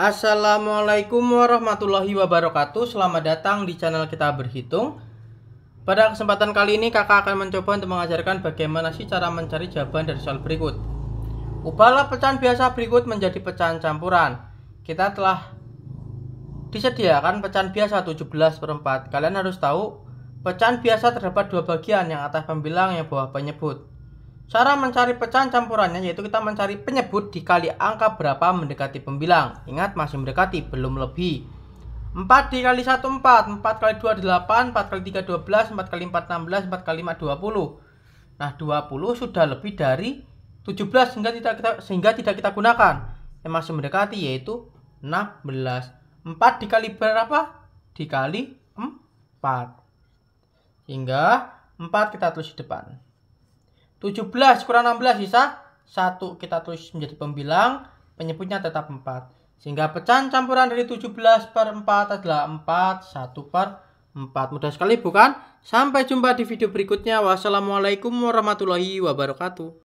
Assalamualaikum warahmatullahi wabarakatuh Selamat datang di channel kita berhitung Pada kesempatan kali ini kakak akan mencoba untuk mengajarkan bagaimana sih cara mencari jawaban dari soal berikut Ubahlah pecahan biasa berikut menjadi pecahan campuran Kita telah disediakan pecahan biasa 17 per 4 Kalian harus tahu pecahan biasa terdapat dua bagian yang atas pembilang yang bawah penyebut Cara mencari pecahan campurannya yaitu kita mencari penyebut dikali angka berapa mendekati pembilang. Ingat masih mendekati, belum lebih. 4 dikali 1 4, 4 kali 2 8, 4 kali 3 12, 4 kali 4 16, 4 kali 5 20. Nah, 20 sudah lebih dari 17 sehingga tidak kita sehingga tidak kita gunakan. Yang masih mendekati yaitu 16. 4 dikali berapa? Dikali 4. Hingga 4 kita tulis di depan. 17 kurang 16 sisa 1 kita tulis menjadi pembilang, penyebutnya tetap 4. Sehingga pecahan campuran dari 17 per 4 adalah 4, 1 per 4. Mudah sekali bukan? Sampai jumpa di video berikutnya. Wassalamualaikum warahmatullahi wabarakatuh.